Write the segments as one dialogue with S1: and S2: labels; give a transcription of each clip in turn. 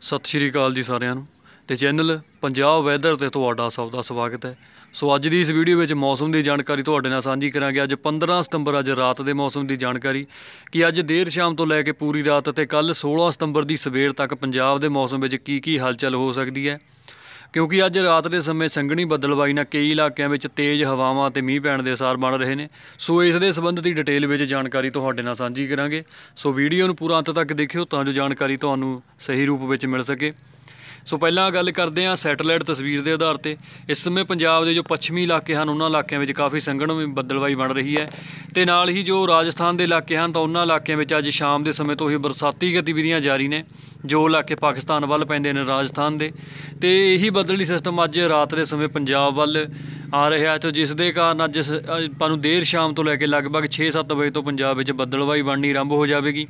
S1: ਸਤਿ ਸ਼੍ਰੀ ਅਕਾਲ ਜੀ ਸਾਰਿਆਂ ਨੂੰ ਤੇ ਚੈਨਲ ਪੰਜਾਬ ਵੈਦਰ ਤੇ ਤੁਹਾਡਾ ਸਭ ਦਾ ਸਵਾਗਤ ਹੈ ਸੋ ਅੱਜ ਦੀ ਇਸ ਵੀਡੀਓ ਵਿੱਚ ਮੌਸਮ ਦੀ ਜਾਣਕਾਰੀ ਤੁਹਾਡੇ ਨਾਲ ਸਾਂਝੀ ਕਰਾਂਗੇ ਅੱਜ 15 ਸਤੰਬਰ ਅੱਜ ਰਾਤ ਦੇ ਮੌਸਮ ਦੀ ਜਾਣਕਾਰੀ ਕਿ ਅੱਜ ਦੇਰ ਸ਼ਾਮ ਤੋਂ ਲੈ ਕੇ ਪੂਰੀ ਰਾਤ ਤੇ ਕੱਲ 16 ਸਤੰਬਰ ਦੀ ਸਵੇਰ ਤੱਕ ਪੰਜਾਬ ਦੇ ਮੌਸਮ ਵਿੱਚ ਕੀ ਕੀ ਹਲਚਲ ਹੋ ਸਕਦੀ ਹੈ ਕਿਉਂਕਿ ਅੱਜ ਰਾਤ ਦੇ ਸਮੇਂ ਸੰਘਣੀ ਬੱਦਲਬਾਈ ਨਾਲ ਕਈ ਇਲਾਕਿਆਂ ਵਿੱਚ ਤੇਜ਼ ਹਵਾਵਾਂ ਅਤੇ ਮੀਂਹ ਪੈਣ ਦੇ ਅਸਾਰ ਬਣ ਰਹੇ ਨੇ ਸੋ ਇਸ ਦੇ ਸੰਬੰਧ ਦੀ ਡਿਟੇਲ ਵਿੱਚ ਜਾਣਕਾਰੀ ਤੁਹਾਡੇ ਨਾਲ ਸਾਂਝੀ ਕਰਾਂਗੇ ਸੋ ਵੀਡੀਓ ਨੂੰ ਪੂਰਾ ਅੰਤ ਤੱਕ ਦੇਖਿਓ ਤਾਂ ਜੋ ਜਾਣਕਾਰੀ ਤੁਹਾਨੂੰ ਸਹੀ ਰੂਪ ਵਿੱਚ ਮਿਲ ਸਕੇ ਸੋ ਪਹਿਲਾਂ ਗੱਲ ਕਰਦੇ ਹਾਂ ਸੈਟੇਲਾਈਟ ਤਸਵੀਰ ਦੇ ਆਧਾਰ ਤੇ ਇਸ ਸਮੇਂ ਪੰਜਾਬ ਦੇ ਜੋ ਪੱਛਮੀ ਇਲਾਕੇ ਹਨ ਉਹਨਾਂ ਇਲਾਕਿਆਂ ਵਿੱਚ ਕਾਫੀ ਸੰਘਣੀ ਬੱਦਲਵਾਈ ਬਣ ਰਹੀ ਹੈ ਤੇ ਨਾਲ ਹੀ ਜੋ ਰਾਜਸਥਾਨ ਦੇ ਇਲਾਕੇ ਹਨ ਤਾਂ ਉਹਨਾਂ ਇਲਾਕਿਆਂ ਵਿੱਚ ਅੱਜ ਸ਼ਾਮ ਦੇ ਸਮੇਂ ਤੋਂ ਹੀ ਬਰਸਾਤੀ ਗਤੀਵਿਧੀਆਂ ਜਾਰੀ ਨੇ ਜੋ ਇਲਾਕੇ ਪਾਕਿਸਤਾਨ ਵੱਲ ਪੈਂਦੇ ਨੇ ਰਾਜਸਥਾਨ ਦੇ ਤੇ ਇਹੀ ਬਦਲਣੀ ਸਿਸਟਮ ਅੱਜ ਰਾਤ ਦੇ ਸਮੇਂ ਪੰਜਾਬ ਵੱਲ ਆ ਰਿਹਾ ਤੇ ਜਿਸ ਦੇ ਕਾਰਨ ਅੱਜ ਆਪਾਂ ਨੂੰ ਦੇਰ ਸ਼ਾਮ ਤੋਂ ਲੈ ਕੇ ਲਗਭਗ 6-7 ਵਜੇ ਤੋਂ ਪੰਜਾਬ ਵਿੱਚ ਬੱਦਲਵਾਈ ਬਣਨੀ ਆਰੰਭ ਹੋ ਜਾਵੇਗੀ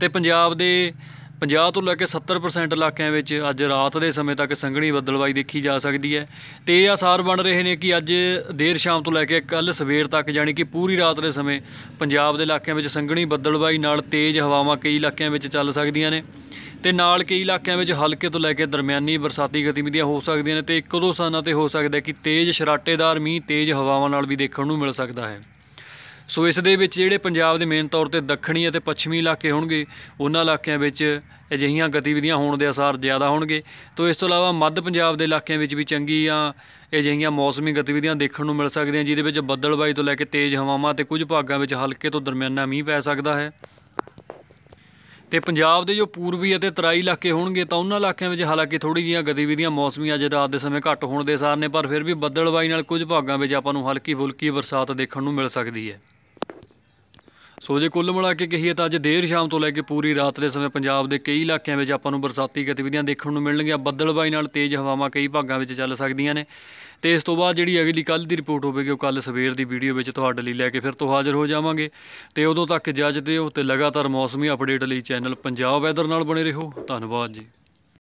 S1: ਤੇ ਪੰਜਾਬ ਦੇ 50 ਤੋਂ ਲੈ ਕੇ 70% ਇਲਾਕਿਆਂ ਵਿੱਚ ਅੱਜ ਰਾਤ ਦੇ ਸਮੇਂ ਤੱਕ ਸੰਘਣੀ ਬੱਦਲਬਾਈ ਦੇਖੀ ਜਾ ਸਕਦੀ ਹੈ ਤੇ ਇਹ ਆਸਾਰ ਬਣ ਰਹੇ ਨੇ ਕਿ ਅੱਜ ਦੇਰ ਸ਼ਾਮ ਤੋਂ ਲੈ ਕੇ ਕੱਲ ਸਵੇਰ ਤੱਕ ਯਾਨੀ ਕਿ ਪੂਰੀ ਰਾਤ ਦੇ ਸਮੇਂ ਪੰਜਾਬ ਦੇ ਇਲਾਕਿਆਂ ਵਿੱਚ ਸੰਘਣੀ ਬੱਦਲਬਾਈ ਨਾਲ ਤੇਜ਼ ਹਵਾਵਾਂ ਕਈ ਇਲਾਕਿਆਂ ਵਿੱਚ ਚੱਲ ਸਕਦੀਆਂ ਨੇ ਤੇ ਨਾਲ ਕਈ ਇਲਾਕਿਆਂ ਵਿੱਚ ਹਲਕੇ ਤੋਂ ਲੈ ਕੇ ਦਰਮਿਆਨੀ ਬਰਸਾਤੀ ਗਤੀਵਿਧੀਆਂ ਹੋ ਸਕਦੀਆਂ ਨੇ ਤੇ ਇੱਕ ਦੋ ਸਾਨਾਂ ਤੇ ਹੋ ਸਕਦਾ ਕਿ ਤੇਜ਼ ਸ਼ਰਾਟੇਦਾਰ ਮੀਂਹ ਤੇਜ਼ ਹਵਾਵਾਂ ਨਾਲ ਵੀ ਦੇਖਣ ਨੂੰ ਮਿਲ ਸਕਦਾ ਹੈ ਸੋ ਇਸ ਦੇ ਵਿੱਚ ਜਿਹੜੇ ਪੰਜਾਬ ਦੇ ਮੇਨ ਤੌਰ ਤੇ ਦੱਖਣੀ ਅਤੇ ਪੱਛਮੀ ਇਲਾਕੇ ਹੋਣਗੇ ਉਹਨਾਂ ਇਲਾਕਿਆਂ ਵਿੱਚ ਅਜਿਹੀਆਂ ਗਤੀਵਿਧੀਆਂ ਹੋਣ ਦੇ ਅਸਾਰ ਜ਼ਿਆਦਾ ਹੋਣਗੇ ਤੋਂ ਇਸ ਤੋਂ ਇਲਾਵਾ ਮੱਧ ਪੰਜਾਬ ਦੇ ਇਲਾਕਿਆਂ ਵਿੱਚ ਵੀ ਚੰਗੀਆਂ ਅਜਿਹੀਆਂ ਮੌਸਮੀ ਗਤੀਵਿਧੀਆਂ ਦੇਖਣ ਨੂੰ ਮਿਲ ਸਕਦੀਆਂ ਜਿਹਦੇ ਵਿੱਚ ਬੱਦਲਬਾਈ ਤੋਂ ਲੈ ਕੇ ਤੇਜ਼ ਹਵਾਵਾਂ ਤੇ ਕੁਝ ਭਾਗਾਂ ਵਿੱਚ ਹਲਕੇ ਤੋਂ ਦਰਮਿਆਨਾ ਮੀਂਹ ਪੈ ਸਕਦਾ ਹੈ ਤੇ ਪੰਜਾਬ ਦੇ ਜੋ ਪੂਰਬੀ ਅਤੇ ਤਰਾਈ ਇਲਾਕੇ ਹੋਣਗੇ ਤਾਂ ਉਹਨਾਂ ਇਲਾਕਿਆਂ ਵਿੱਚ ਹਾਲਾਂਕਿ ਥੋੜੀ ਜੀਆਂ ਗਤੀਵਿਧੀਆਂ ਮੌਸਮੀ ਅੱਜ ਰਾਤ ਦੇ ਸਮੇਂ ਘੱਟ ਹੋਣ ਦੇ ਸਾਰ ਨੇ ਪਰ ਫਿਰ ਵੀ ਬੱਦਲਬਾਈ ਨਾਲ ਕੁਝ ਭਾਗਾਂ ਵਿੱਚ ਆਪਾਂ ਨੂੰ ਹਲਕੀ ਫੁਲਕੀ ਬਰਸਾਤ ਦੇਖਣ ਨੂੰ ਮਿਲ ਸਕਦੀ ਹੈ ਸੋ ਜੇ ਕੁੱਲ ਮਿਲਾ ਕੇ ਕਹੀਏ ਤਾਂ ਅੱਜ ਦੇਰ ਸ਼ਾਮ ਤੋਂ ਲੈ ਕੇ ਪੂਰੀ ਰਾਤ ਦੇ ਸਮੇਂ ਪੰਜਾਬ ਦੇ ਕਈ ਇਲਾਕਿਆਂ ਵਿੱਚ ਆਪਾਂ ਨੂੰ ਬਰਸਾਤੀ ਗਤੀਵਿਧੀਆਂ ਦੇਖਣ ਨੂੰ ਮਿਲਣਗੀਆਂ ਬੱਦਲਬਾਈ ਨਾਲ ਤੇਜ਼ ਹਵਾਵਾਂ ਕਈ ਭਾਗਾਂ ਵਿੱਚ ਚੱਲ ਸਕਦੀਆਂ ਨੇ ਤੇ ਇਸ ਤੋਂ ਬਾਅਦ ਜਿਹੜੀ ਅਗਲੀ ਕੱਲ ਦੀ ਰਿਪੋਰਟ ਹੋਵੇਗੀ ਉਹ ਕੱਲ ਸਵੇਰ ਦੀ ਵੀਡੀਓ ਵਿੱਚ ਤੁਹਾਡੇ ਲਈ ਲੈ ਕੇ ਫਿਰ ਤੋਂ ਹਾਜ਼ਰ ਹੋ ਜਾਵਾਂਗੇ ਤੇ ਉਦੋਂ ਤੱਕ ਇਜਾਜ਼ਤ ਦਿਓ ਤੇ ਲਗਾਤਾਰ ਮੌਸਮੀ ਅਪਡੇਟ ਲਈ ਚੈਨਲ ਪੰਜਾਬ ਵੈਦਰ ਨਾਲ ਬਣੇ ਰਹੋ ਧੰਨਵਾਦ ਜੀ